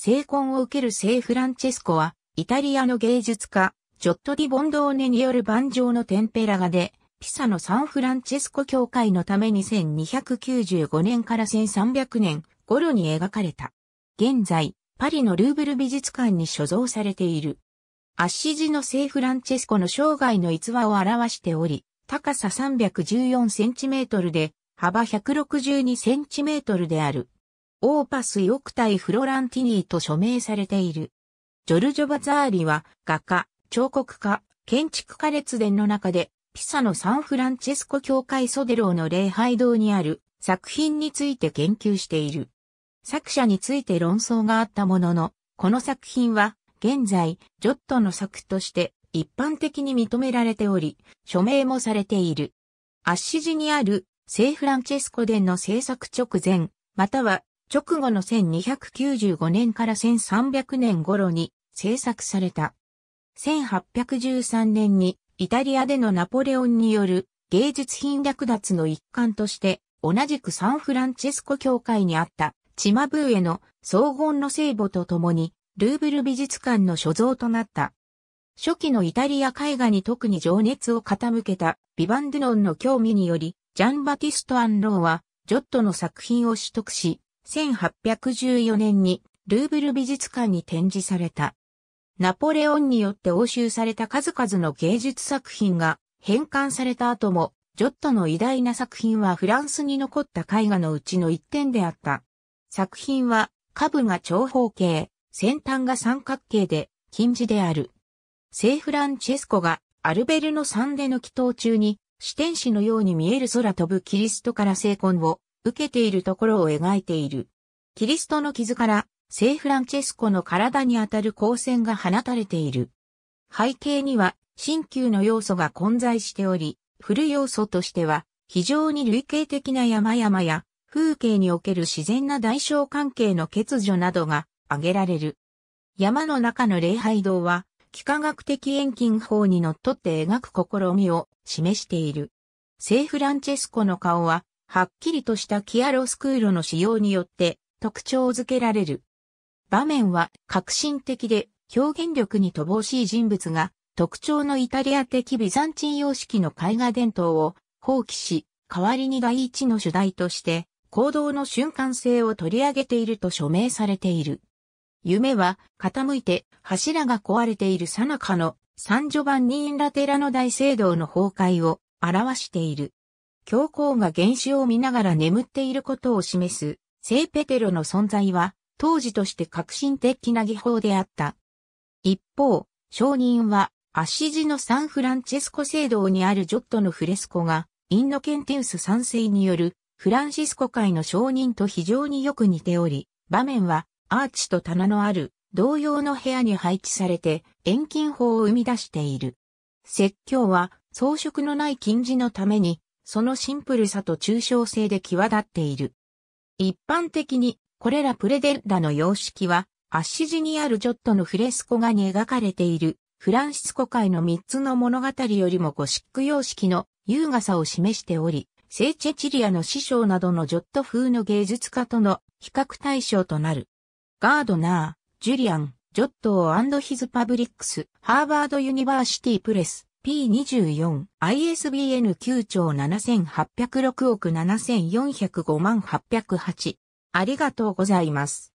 聖婚を受ける聖フランチェスコは、イタリアの芸術家、ジョット・ディ・ボンドーネによる盤上のテンペラ画で、ピサのサンフランチェスコ教会のために1295年から1300年頃に描かれた。現在、パリのルーブル美術館に所蔵されている。アッシジの聖フランチェスコの生涯の逸話を表しており、高さ314センチメートルで、幅162センチメートルである。オーパスクタイフロランティニーと署名されている。ジョルジョ・バザーリは画家、彫刻家、建築家列伝の中で、ピサのサンフランチェスコ教会ソデローの礼拝堂にある作品について研究している。作者について論争があったものの、この作品は現在、ジョットの作として一般的に認められており、署名もされている。アッシジにある聖フランチェスコ殿の制作直前、または直後の1295年から1300年頃に制作された。1813年にイタリアでのナポレオンによる芸術品略奪の一環として同じくサンフランチェスコ教会にあったチマブーエの荘厳の聖母と共にルーブル美術館の所蔵となった。初期のイタリア絵画に特に情熱を傾けたビバン・ドゥノンの興味により、ジャン・バティスト・アンローは、ジョットの作品を取得し、1814年にルーブル美術館に展示された。ナポレオンによって押収された数々の芸術作品が返還された後も、ジョットの偉大な作品はフランスに残った絵画のうちの一点であった。作品は、下部が長方形、先端が三角形で、金字である。聖フランチェスコがアルベルのサンデの祈祷中に、視点師のように見える空飛ぶキリストから聖魂を受けているところを描いている。キリストの傷から聖フランチェスコの体にあたる光線が放たれている。背景には新旧の要素が混在しており、古要素としては非常に類型的な山々や風景における自然な代償関係の欠如などが挙げられる。山の中の礼拝堂は、幾何学的遠近法にのっとって描く試みを示している。聖フランチェスコの顔は、はっきりとしたキアロスクーロの使用によって特徴づけられる。場面は革新的で表現力に乏しい人物が特徴のイタリア的ビザンチン様式の絵画伝統を放棄し、代わりに第一の主題として行動の瞬間性を取り上げていると署名されている。夢は傾いて柱が壊れている最中のサンジョバンニーンラテラの大聖堂の崩壊を表している。教皇が原始を見ながら眠っていることを示す、聖ペテロの存在は、当時として革新的な技法であった。一方、証人は、アシジのサンフランチェスコ聖堂にあるジョットのフレスコが、インノケンティウス三世による、フランシスコ会の証人と非常によく似ており、場面は、アーチと棚のある、同様の部屋に配置されて、遠近法を生み出している。説教は、装飾のない禁止のために、そのシンプルさと抽象性で際立っている。一般的に、これらプレデッラの様式は、アッシジにあるジョットのフレスコ画に描かれている、フランシスコ界の3つの物語よりもゴシック様式の優雅さを示しており、聖チェチリアの師匠などのジョット風の芸術家との比較対象となる。ガードナー、ジュリアン、ジョットーヒズパブリックス、ハーバードユニバーシティプレス、P24、ISBN 9兆7806億7405万808。ありがとうございます。